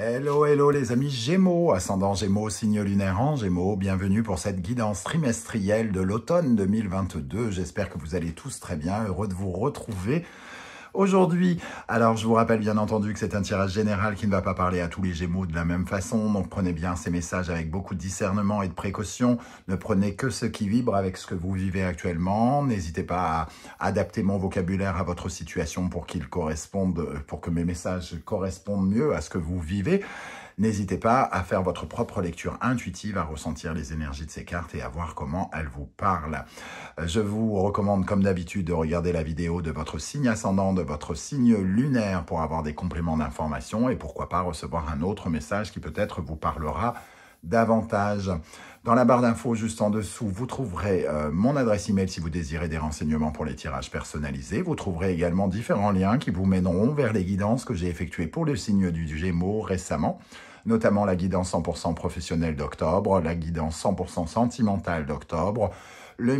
Hello, hello les amis Gémeaux, ascendant Gémeaux, signe lunaire en Gémeaux, bienvenue pour cette guidance trimestrielle de l'automne 2022. J'espère que vous allez tous très bien, heureux de vous retrouver Aujourd'hui, alors je vous rappelle bien entendu que c'est un tirage général qui ne va pas parler à tous les Gémeaux de la même façon, donc prenez bien ces messages avec beaucoup de discernement et de précaution. Ne prenez que ce qui vibre avec ce que vous vivez actuellement. N'hésitez pas à adapter mon vocabulaire à votre situation pour qu'il corresponde, pour que mes messages correspondent mieux à ce que vous vivez. N'hésitez pas à faire votre propre lecture intuitive, à ressentir les énergies de ces cartes et à voir comment elles vous parlent. Euh, je vous recommande comme d'habitude de regarder la vidéo de votre signe ascendant, de votre signe lunaire pour avoir des compléments d'information et pourquoi pas recevoir un autre message qui peut-être vous parlera davantage. Dans la barre d'infos juste en dessous, vous trouverez euh, mon adresse email si vous désirez des renseignements pour les tirages personnalisés. Vous trouverez également différents liens qui vous mèneront vers les guidances que j'ai effectuées pour le signe du Gémeaux récemment notamment la guidance 100% professionnelle d'octobre, la guidance 100% sentimentale d'octobre, les,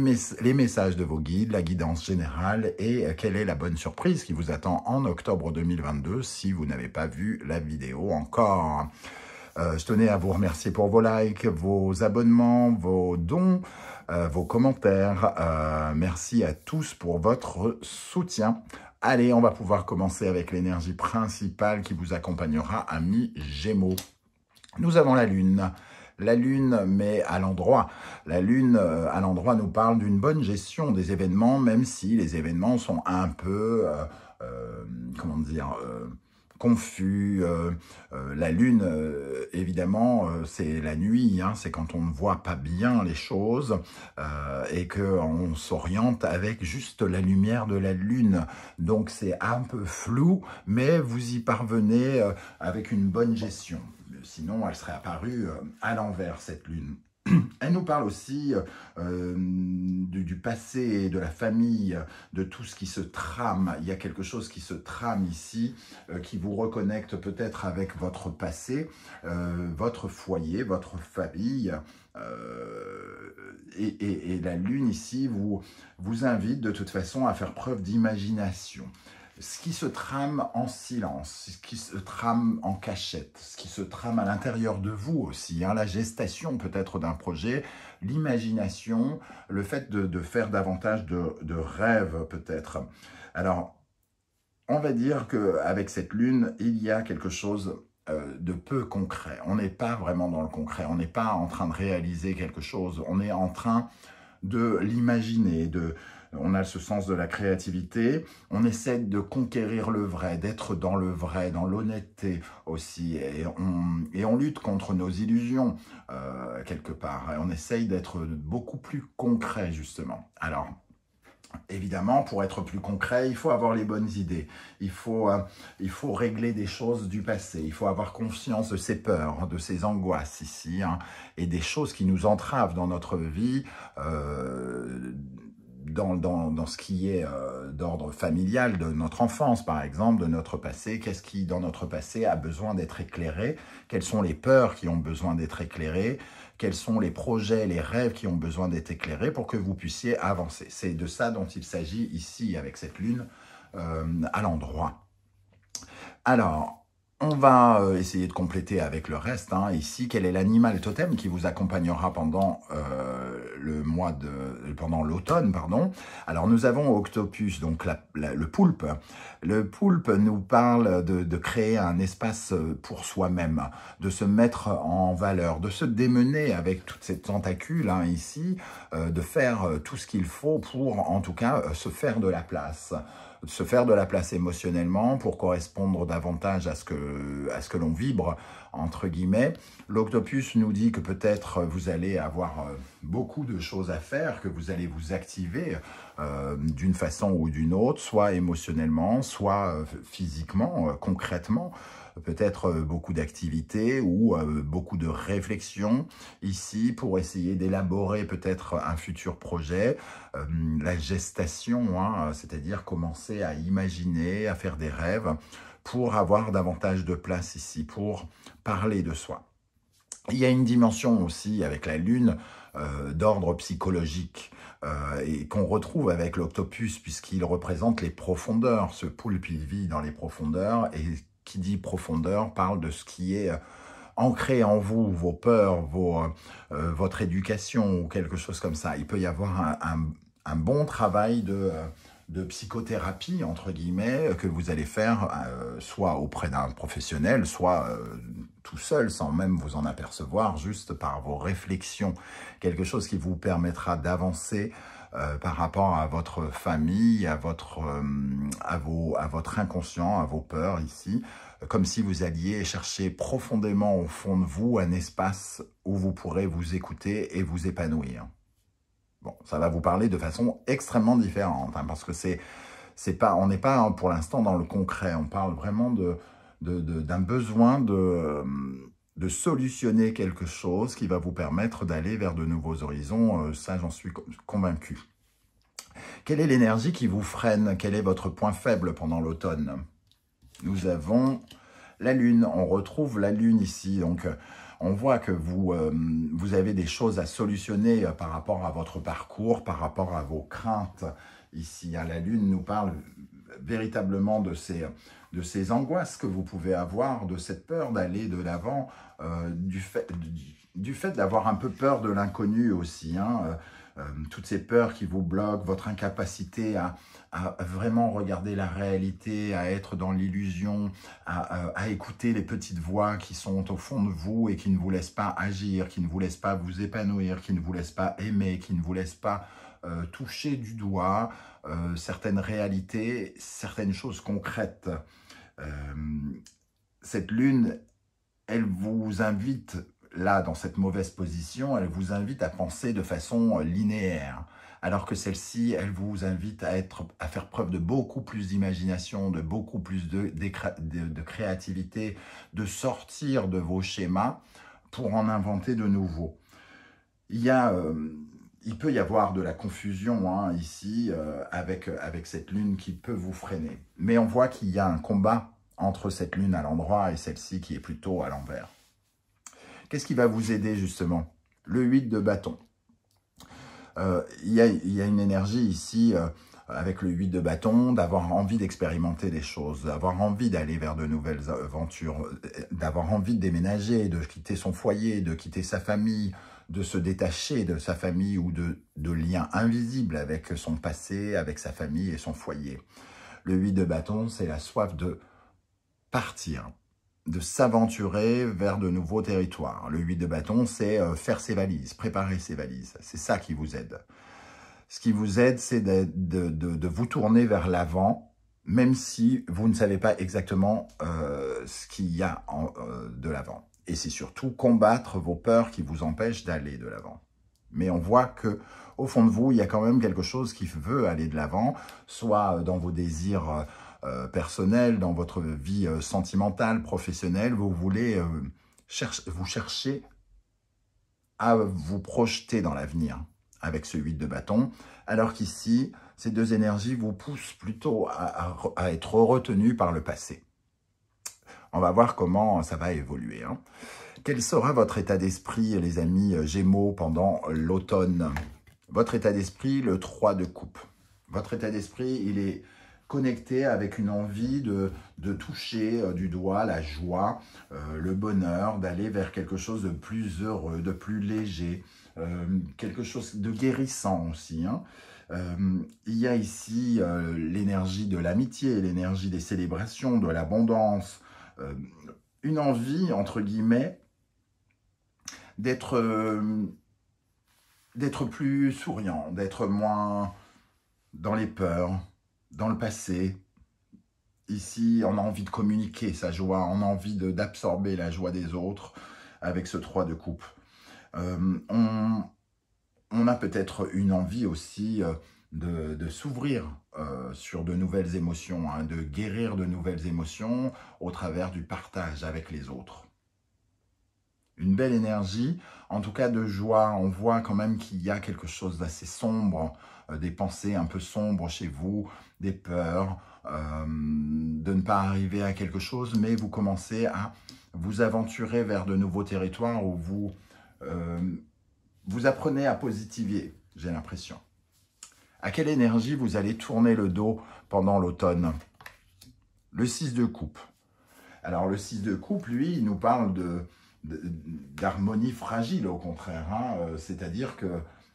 messages de vos guides, la guidance générale et euh, quelle est la bonne surprise qui vous attend en octobre 2022 si vous n'avez pas vu la vidéo encore. Euh, je tenais à vous remercier pour vos likes, vos abonnements, vos dons, euh, vos commentaires. merci à tous pour votre soutien. Allez, on va pouvoir commencer avec l'énergie principale qui vous accompagnera, ami Gémeaux. Nous avons la Lune. La Lune, mais à l'endroit. La Lune, euh, à l'endroit, nous parle d'une bonne gestion des événements, même si les événements sont un peu, euh, euh, comment dire, confus. la Lune, évidemment, c'est la nuit, hein, c'est quand on ne voit pas bien les choses et qu'on s'oriente avec juste la lumière de la Lune. Donc c'est un peu flou, mais vous y parvenez avec une bonne gestion sinon elle serait apparue euh, à l'envers, cette lune. Elle nous parle aussi euh, euh, du, passé, de la famille, de tout ce qui se trame. Il y a quelque chose qui se trame ici, qui vous reconnecte peut-être avec votre passé, votre foyer, votre famille. Et, et, la lune ici vous, vous invite de toute façon à faire preuve d'imagination, ce qui se trame en silence, ce qui se trame en cachette, ce qui se trame à l'intérieur de vous aussi, hein, la gestation peut-être d'un projet, l'imagination, le fait de, faire davantage de, de rêves peut-être. Alors, on va dire qu'avec cette lune, il y a quelque chose euh, de peu concret. On n'est pas vraiment dans le concret, on n'est pas en train de réaliser quelque chose, on est en train de l'imaginer, de, on a ce sens de la créativité, on essaie de conquérir le vrai, d'être dans le vrai, dans l'honnêteté aussi, et on, lutte contre nos illusions euh, quelque part, et on essaye d'être beaucoup plus concret justement. Alors, Évidemment, pour être plus concret, il faut avoir les bonnes idées, il faut, euh, il faut régler des choses du passé, il faut avoir conscience de ses peurs, de ses angoisses ici, hein, et des choses qui nous entravent dans notre vie, euh, dans, dans, ce qui est euh, d'ordre familial, de notre enfance par exemple, de notre passé, qu'est-ce qui dans notre passé a besoin d'être éclairé, quelles sont les peurs qui ont besoin d'être éclairées, quels sont les projets, les rêves qui ont besoin d'être éclairés pour que vous puissiez avancer. C'est de ça dont il s'agit ici avec cette lune euh, à l'endroit. Alors, on va euh, essayer de compléter avec le reste. Hein. Ici, quel est l'animal totem qui vous accompagnera pendant euh, le mois de pendant l'automne, pardon. Alors nous avons Octopus, donc le poulpe. Le poulpe nous parle de, créer un espace euh, pour soi-même, de se mettre en valeur, de se démener avec toutes ces tentacules hein, ici, de faire tout ce qu'il faut pour, en tout cas, se faire de la place se faire de la place émotionnellement pour correspondre davantage à ce que, à ce que l'on vibre, entre guillemets. L'octopus nous dit que peut-être vous allez avoir euh, beaucoup de choses à faire, que vous allez vous activer euh, d'une façon ou d'une autre, soit émotionnellement, soit euh, physiquement, concrètement peut-être euh, beaucoup d'activités ou euh, beaucoup de réflexions ici pour essayer d'élaborer peut-être un futur projet, euh, la gestation, hein, c'est-à-dire commencer à imaginer, à faire des rêves pour avoir davantage de place ici, pour parler de soi. Il y a une dimension aussi avec la Lune d'ordre psychologique et qu'on retrouve avec l'octopus puisqu'il représente les profondeurs, ce poulpe il vit dans les profondeurs et qui dit profondeur parle de ce qui est euh, ancré en vous, vos peurs, euh, euh, votre éducation ou quelque chose comme ça. Il peut y avoir un, bon travail de, psychothérapie, entre guillemets, que vous allez faire soit auprès d'un professionnel, soit tout seul, sans même vous en apercevoir, juste par vos réflexions. Quelque chose qui vous permettra d'avancer euh, par rapport à votre famille, à votre, euh, à, vos, à votre inconscient, à vos peurs ici, comme si vous alliez chercher profondément au fond de vous un espace où vous pourrez vous écouter et vous épanouir. Bon, ça va vous parler de façon extrêmement différente, hein, parce que c'est, c'est pas, on n'est pas hein, pour l'instant dans le concret, on parle vraiment de d'un de, besoin de de solutionner quelque chose qui va vous permettre d'aller vers de nouveaux horizons, euh, ça j'en suis convaincu. Quelle est l'énergie qui vous freine Quel est votre point faible pendant l'automne Nous avons la lune, on retrouve la lune ici, donc euh, on voit que vous, euh, vous avez des choses à solutionner par rapport à votre parcours, par rapport à vos craintes ici. Hein, la lune nous parle véritablement de ces de ces angoisses que vous pouvez avoir, de cette peur d'aller de l'avant, euh, du fait, d'avoir un peu peur de l'inconnu aussi. Hein, euh, euh, toutes ces peurs qui vous bloquent, votre incapacité à, vraiment regarder la réalité, à être dans l'illusion, à, à, écouter les petites voix qui sont au fond de vous et qui ne vous laissent pas agir, qui ne vous laissent pas vous épanouir, qui ne vous laissent pas aimer, qui ne vous laissent pas euh, toucher du doigt euh, certaines réalités, certaines choses concrètes. Euh, cette lune, elle vous invite, là, dans cette mauvaise position, elle vous invite à penser de façon linéaire alors que celle-ci, elle vous invite à, être, à faire preuve de beaucoup plus d'imagination, de beaucoup plus de, créativité, de sortir de vos schémas pour en inventer de nouveaux. Il y a il peut y avoir de la confusion hein, ici euh, avec, euh, avec cette lune qui peut vous freiner. Mais on voit qu'il y a un combat entre cette lune à l'endroit et celle-ci qui est plutôt à l'envers. Qu'est-ce qui va vous aider justement Le 8 de bâton. Euh, il y, a une énergie ici avec le 8 de bâton, d'avoir envie d'expérimenter des choses, d'avoir envie d'aller vers de nouvelles aventures, d'avoir envie de déménager, de quitter son foyer, de quitter sa famille, de se détacher de sa famille ou de, liens invisibles avec son passé, avec sa famille et son foyer. Le 8 de bâton, c'est la soif de partir, de s'aventurer vers de nouveaux territoires. Le 8 de bâton, c'est euh, faire ses valises, préparer ses valises. C'est ça qui vous aide. Ce qui vous aide, c'est de, vous tourner vers l'avant, même si vous ne savez pas exactement euh, ce qu'il y a euh, de l'avant. Et c'est surtout combattre vos peurs qui vous empêchent d'aller de l'avant. Mais on voit que au fond de vous, il y a quand même quelque chose qui veut aller de l'avant, soit dans vos désirs euh, personnels, dans votre vie euh, sentimentale, professionnelle, vous voulez euh, vous cherchez à vous projeter dans l'avenir avec ce 8 de bâton, alors qu'ici, ces deux énergies vous poussent plutôt à, être retenu par le passé. On va voir comment ça va évoluer. Hein. Quel sera votre état d'esprit, les amis euh, Gémeaux, pendant l'automne Votre état d'esprit, le 3 de coupe. Votre état d'esprit, il est connecté avec une envie de, toucher euh, du doigt la joie, euh, le bonheur, d'aller vers quelque chose de plus heureux, de plus léger, quelque chose de guérissant aussi. Hein. il y a ici l'énergie de l'amitié, l'énergie des célébrations, de l'abondance, euh, une envie, entre guillemets, d'être euh, d'être plus souriant, d'être moins dans les peurs, dans le passé. Ici, on a envie de communiquer sa joie, on a envie d'absorber la joie des autres avec ce 3 de coupe. Euh, on, a peut-être une envie aussi de s'ouvrir euh, sur de nouvelles émotions, hein, de guérir de nouvelles émotions au travers du partage avec les autres. Une belle énergie, en tout cas de joie. On voit quand même qu'il y a quelque chose d'assez sombre, euh, des pensées un peu sombres chez vous, des peurs euh, de ne pas arriver à quelque chose, mais vous commencez à vous aventurer vers de nouveaux territoires où vous, vous apprenez à positiver, j'ai l'impression. À quelle énergie vous allez tourner le dos pendant l'automne Le 6 de coupe. Alors le 6 de coupe, lui, il nous parle d'harmonie fragile au contraire, hein. euh, c'est-à-dire que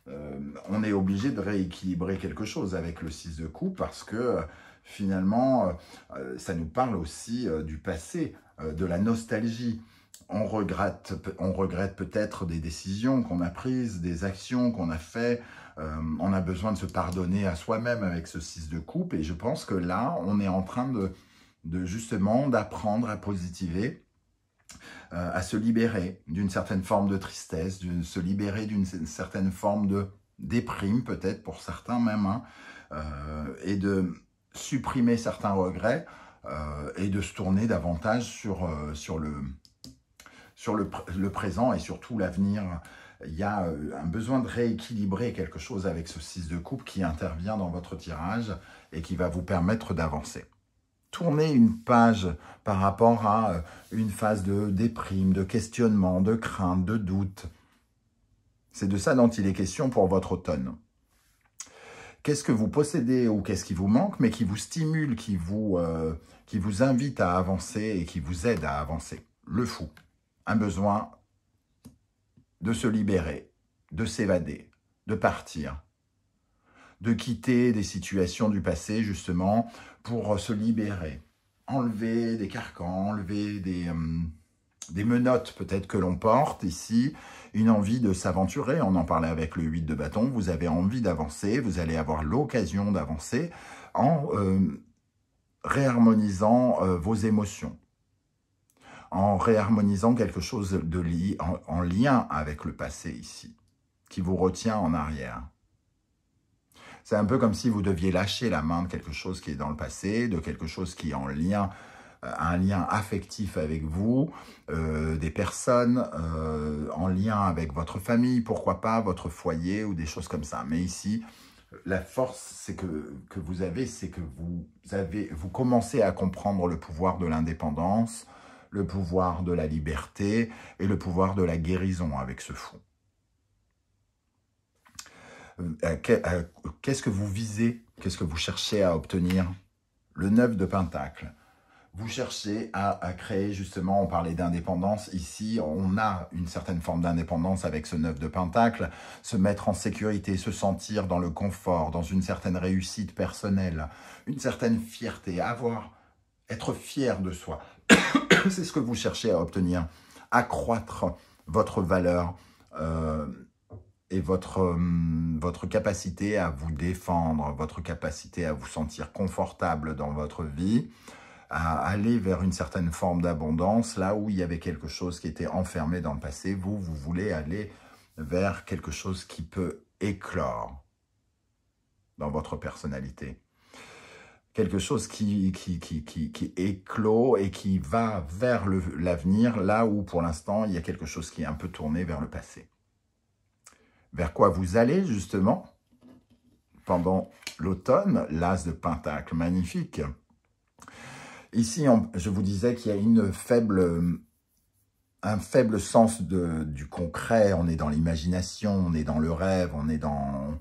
euh, on est obligé de rééquilibrer quelque chose avec le 6 de coupe parce que finalement, euh, ça nous parle aussi du passé, de la nostalgie, on regrette, on regrette peut-être des décisions qu'on a prises, des actions qu'on a faites. Euh, on a besoin de se pardonner à soi-même avec ce 6 de coupe. Et je pense que là, on est en train de, justement d'apprendre à positiver, euh, à se libérer d'une certaine forme de tristesse, de se libérer d'une certaine forme de déprime peut-être pour certains même, hein, euh, et de supprimer certains regrets et de se tourner davantage sur, sur le sur le, présent et surtout l'avenir. Il y a euh, un besoin de rééquilibrer quelque chose avec ce 6 de coupe qui intervient dans votre tirage et qui va vous permettre d'avancer Tournez une page par rapport à euh, une phase de déprime, de questionnement, de crainte, de doute. C'est de ça dont il est question pour votre automne. Qu'est-ce que vous possédez ou qu'est-ce qui vous manque, mais qui vous stimule, qui vous euh, invite à avancer et qui vous aide à avancer Le fou un besoin de se libérer, de s'évader, de partir, de quitter des situations du passé justement pour se libérer, enlever des carcans, enlever des, euh, menottes peut-être que l'on porte ici, une envie de s'aventurer, on en parlait avec le 8 de bâton, vous avez envie d'avancer, vous allez avoir l'occasion d'avancer en euh, réharmonisant euh, vos émotions en réharmonisant quelque chose de li en, lien avec le passé ici, qui vous retient en arrière. C'est un peu comme si vous deviez lâcher la main de quelque chose qui est dans le passé, de quelque chose qui est en lien, euh, un lien affectif avec vous, euh, des personnes euh, en lien avec votre famille, pourquoi pas, votre foyer ou des choses comme ça. Mais ici, la force c'est que, que, vous avez, c'est que vous, avez, vous commencez à comprendre le pouvoir de l'indépendance, le pouvoir de la liberté et le pouvoir de la guérison avec ce fond. Euh, qu'est-ce que vous visez Qu'est-ce que vous cherchez à obtenir Le neuf de Pentacle. Vous cherchez à, créer, justement, on parlait d'indépendance. Ici, on a une certaine forme d'indépendance avec ce neuf de Pentacle. Se mettre en sécurité, se sentir dans le confort, dans une certaine réussite personnelle, une certaine fierté, avoir, être fier de soi c'est ce que vous cherchez à obtenir, accroître votre valeur euh, et votre, hum, votre capacité à vous défendre, votre capacité à vous sentir confortable dans votre vie, à aller vers une certaine forme d'abondance, là où il y avait quelque chose qui était enfermé dans le passé, vous, vous voulez aller vers quelque chose qui peut éclore dans votre personnalité quelque chose qui, qui, qui, qui, éclot et qui va vers l'avenir, là où pour l'instant il y a quelque chose qui est un peu tourné vers le passé. Vers quoi vous allez justement pendant l'automne, l'as de Pentacle, magnifique. Ici, je vous disais qu'il y a une faible, un faible sens de, du concret, on est dans l'imagination, on est dans le rêve, on est dans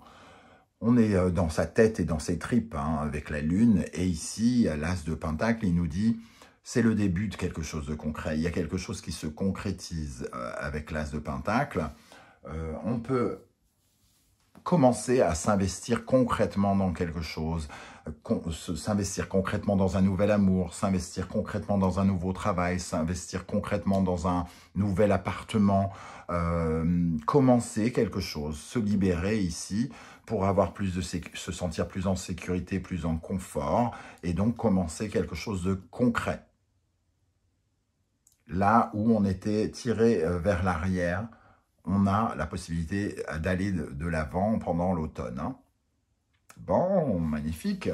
on est euh, dans sa tête et dans ses tripes hein, avec la Lune. Et ici, l'As de Pentacle, il nous dit, c'est le début de quelque chose de concret. Il y a quelque chose qui se concrétise euh, avec l'As de Pentacle. Euh, on peut commencer à s'investir concrètement dans quelque chose, s'investir concrètement dans un nouvel amour, s'investir concrètement dans un nouveau travail, s'investir concrètement dans un nouvel appartement, commencer quelque chose, se libérer ici pour avoir plus de se sentir plus en sécurité, plus en confort, et donc commencer quelque chose de concret. Là où on était tiré euh, vers l'arrière, on a la possibilité euh, d'aller de, l'avant pendant l'automne. Hein. Bon, magnifique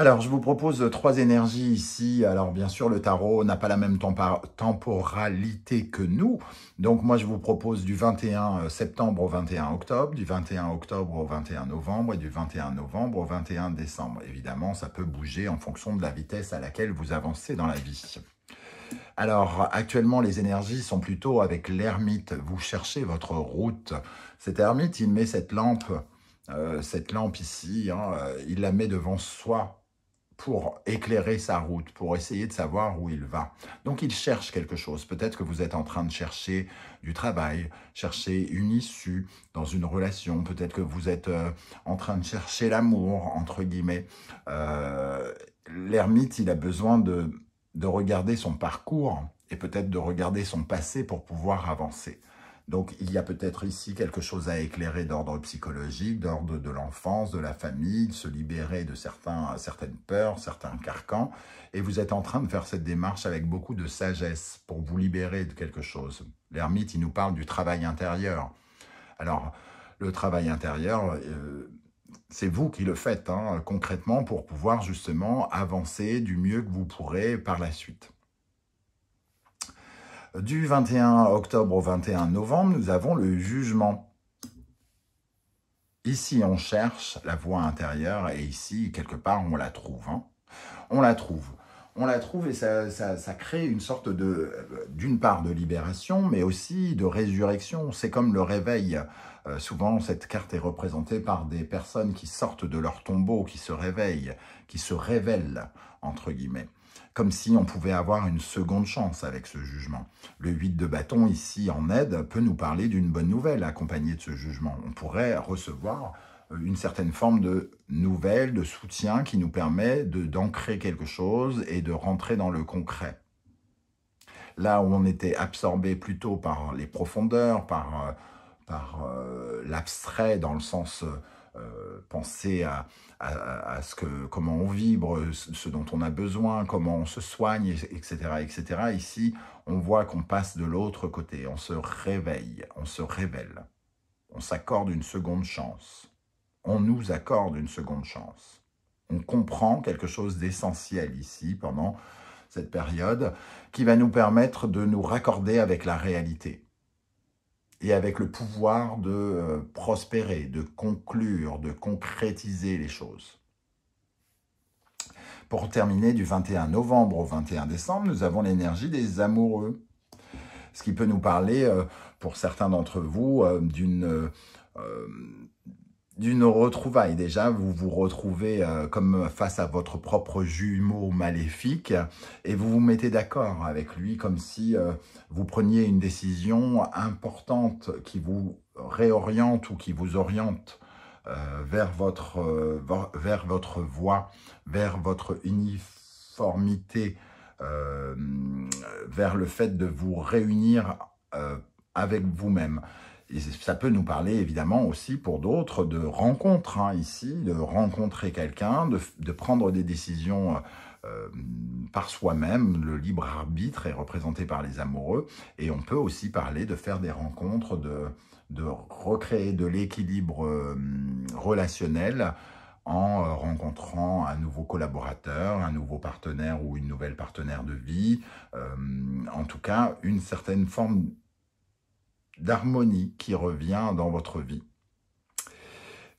alors, je vous propose trois énergies ici. Alors, bien sûr, le tarot n'a pas la même temporalité que nous. Donc, moi, je vous propose du 21 euh, septembre au 21 octobre, du 21 octobre au 21 novembre et du 21 novembre au 21 décembre. Évidemment, ça peut bouger en fonction de la vitesse à laquelle vous avancez dans la vie. Alors, actuellement, les énergies sont plutôt avec l'ermite. Vous cherchez votre route. Cet ermite, il met cette lampe, euh, cette lampe ici, hein, euh, il la met devant soi pour éclairer sa route, pour essayer de savoir où il va. Donc il cherche quelque chose. Peut-être que vous êtes en train de chercher du travail, chercher une issue dans une relation. Peut-être que vous êtes euh, en train de chercher l'amour, entre guillemets. Euh, l'ermite, il a besoin de regarder son parcours et peut-être de regarder son passé pour pouvoir avancer. Donc, il y a peut-être ici quelque chose à éclairer d'ordre psychologique, d'ordre de l'enfance, de la famille, de se libérer de certaines peurs, certains carcans. Et vous êtes en train de faire cette démarche avec beaucoup de sagesse pour vous libérer de quelque chose. L'ermite, il nous parle du travail intérieur. Alors, le travail intérieur, euh, c'est vous qui le faites hein, concrètement pour pouvoir justement avancer du mieux que vous pourrez par la suite. Du 21 octobre au 21 novembre, nous avons le jugement. Ici, on cherche la voie intérieure et ici, quelque part, on la trouve. Hein. On la trouve on la trouve et ça, ça, crée une sorte de, d'une part de libération, mais aussi de résurrection. C'est comme le réveil. Euh, souvent, cette carte est représentée par des personnes qui sortent de leur tombeau, qui se réveillent, qui se révèlent, entre guillemets comme si on pouvait avoir une seconde chance avec ce jugement. Le 8 de bâton, ici en aide, peut nous parler d'une bonne nouvelle accompagnée de ce jugement. On pourrait recevoir euh, une certaine forme de nouvelle, de soutien qui nous permet d'ancrer quelque chose et de rentrer dans le concret. Là où on était absorbé plutôt par les profondeurs, par, euh, par euh, l'abstrait, dans le sens pensé penser à, à, ce que, comment on vibre, ce dont on a besoin, comment on se soigne, etc. etc. Ici, on voit qu'on passe de l'autre côté, on se réveille, on se révèle, on s'accorde une seconde chance, on nous accorde une seconde chance. On comprend quelque chose d'essentiel ici pendant cette période qui va nous permettre de nous raccorder avec la réalité et avec le pouvoir de euh, prospérer, de conclure, de concrétiser les choses. Pour terminer, du 21 novembre au 21 décembre, nous avons l'énergie des amoureux, ce qui peut nous parler, euh, pour certains d'entre vous, euh, d'une d'une retrouvaille. Déjà, vous vous retrouvez euh, comme face à votre propre jumeau maléfique et vous vous mettez d'accord avec lui comme si euh, vous preniez une décision importante qui vous réoriente ou qui vous oriente euh, vers, votre, vers votre voie, vers votre uniformité, vers le fait de vous réunir avec vous-même ça peut nous parler évidemment aussi pour d'autres de rencontres hein, ici, de rencontrer quelqu'un, de, prendre des décisions euh, euh, par soi-même. Le libre arbitre est représenté par les amoureux et on peut aussi parler de faire des rencontres, de, recréer de l'équilibre euh, relationnel en rencontrant un nouveau collaborateur, un nouveau partenaire ou une nouvelle partenaire de vie, en tout cas une certaine forme d'harmonie qui revient dans votre vie.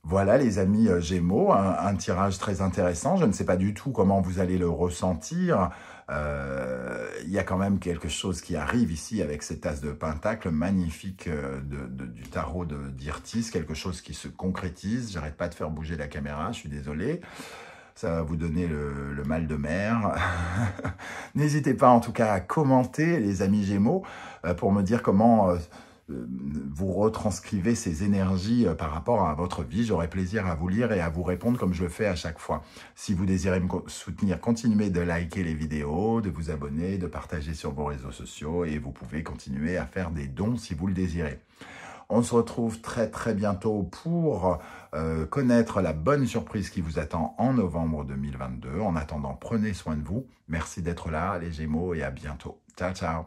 Voilà les amis euh, Gémeaux, un, tirage très intéressant. Je ne sais pas du tout comment vous allez le ressentir. Euh, il y a quand même quelque chose qui arrive ici avec cette tasse de pentacle magnifique euh, du tarot de d'Irtis, quelque chose qui se concrétise. J'arrête pas de faire bouger la caméra, je suis désolé ça va vous donner le mal de mer. N'hésitez pas en tout cas à commenter, les amis Gémeaux, pour me dire comment euh, vous retranscrivez ces énergies euh, par rapport à votre vie. J'aurai plaisir à vous lire et à vous répondre comme je le fais à chaque fois. Si vous désirez me soutenir, continuez de liker les vidéos, de vous abonner, de partager sur vos réseaux sociaux et vous pouvez continuer à faire des dons si vous le désirez. On se retrouve très très bientôt pour euh, connaître la bonne surprise qui vous attend en novembre 2022. En attendant, prenez soin de vous. Merci d'être là les Gémeaux et à bientôt. Ciao ciao